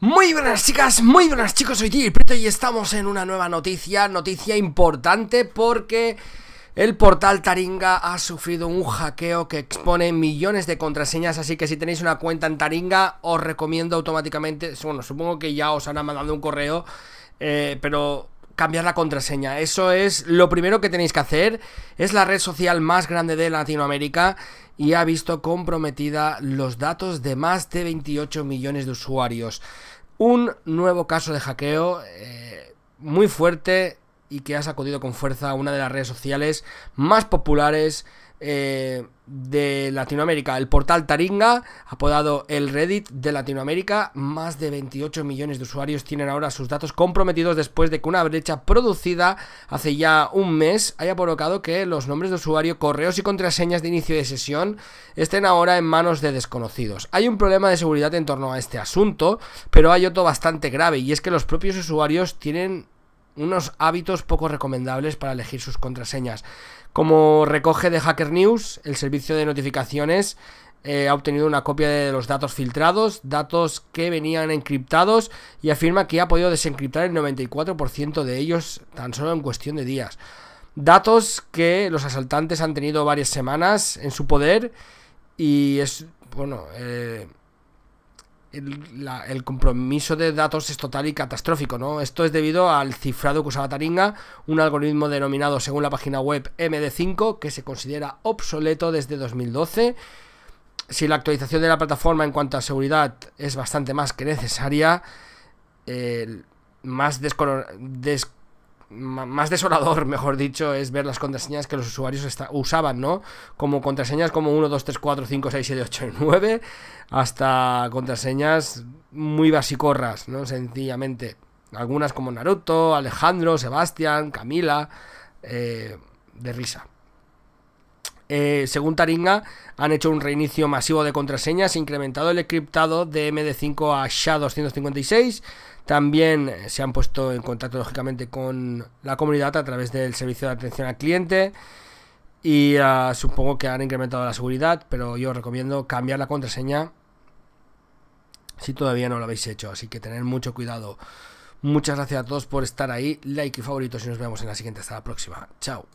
Muy buenas chicas, muy buenas chicos, soy Gilprito y estamos en una nueva noticia, noticia importante porque el portal Taringa ha sufrido un hackeo que expone millones de contraseñas, así que si tenéis una cuenta en Taringa os recomiendo automáticamente, bueno, supongo que ya os han mandado un correo, eh, pero cambiar la contraseña. Eso es lo primero que tenéis que hacer. Es la red social más grande de Latinoamérica y ha visto comprometida los datos de más de 28 millones de usuarios. Un nuevo caso de hackeo eh, muy fuerte y que ha sacudido con fuerza una de las redes sociales más populares eh, de Latinoamérica. El portal Taringa, apodado el Reddit de Latinoamérica, más de 28 millones de usuarios tienen ahora sus datos comprometidos después de que una brecha producida hace ya un mes haya provocado que los nombres de usuario, correos y contraseñas de inicio de sesión estén ahora en manos de desconocidos. Hay un problema de seguridad en torno a este asunto, pero hay otro bastante grave y es que los propios usuarios tienen unos hábitos poco recomendables para elegir sus contraseñas. Como recoge de Hacker News, el servicio de notificaciones eh, ha obtenido una copia de los datos filtrados, datos que venían encriptados y afirma que ha podido desencriptar el 94% de ellos tan solo en cuestión de días. Datos que los asaltantes han tenido varias semanas en su poder y es, bueno, eh, el, compromiso de datos es total y catastrófico, ¿no? Esto es debido al cifrado que usaba Taringa, un algoritmo denominado según la página web MD5 que se considera obsoleto desde 2012. Si la actualización de la plataforma en cuanto a seguridad es bastante más que necesaria, más des más desolador, mejor dicho, es ver las contraseñas que los usuarios usaban, ¿no? Como contraseñas como 1, 2, 3, 4, 5, 6, 7, 8 y 9, hasta contraseñas muy basicorras, ¿no? Sencillamente. Algunas como Naruto, Alejandro, Sebastián, Camila, eh, de risa. Eh, según Taringa, han hecho un reinicio masivo de contraseñas, incrementado el encriptado de MD5 a SHA-256. También se han puesto en contacto, lógicamente, con la comunidad a través del servicio de atención al cliente. Y ah, supongo que han incrementado la seguridad, pero yo os recomiendo cambiar la contraseña si todavía no lo habéis hecho. Así que tener mucho cuidado. Muchas gracias a todos por estar ahí. Like y favoritos y nos vemos en la siguiente. Hasta la próxima. Chao.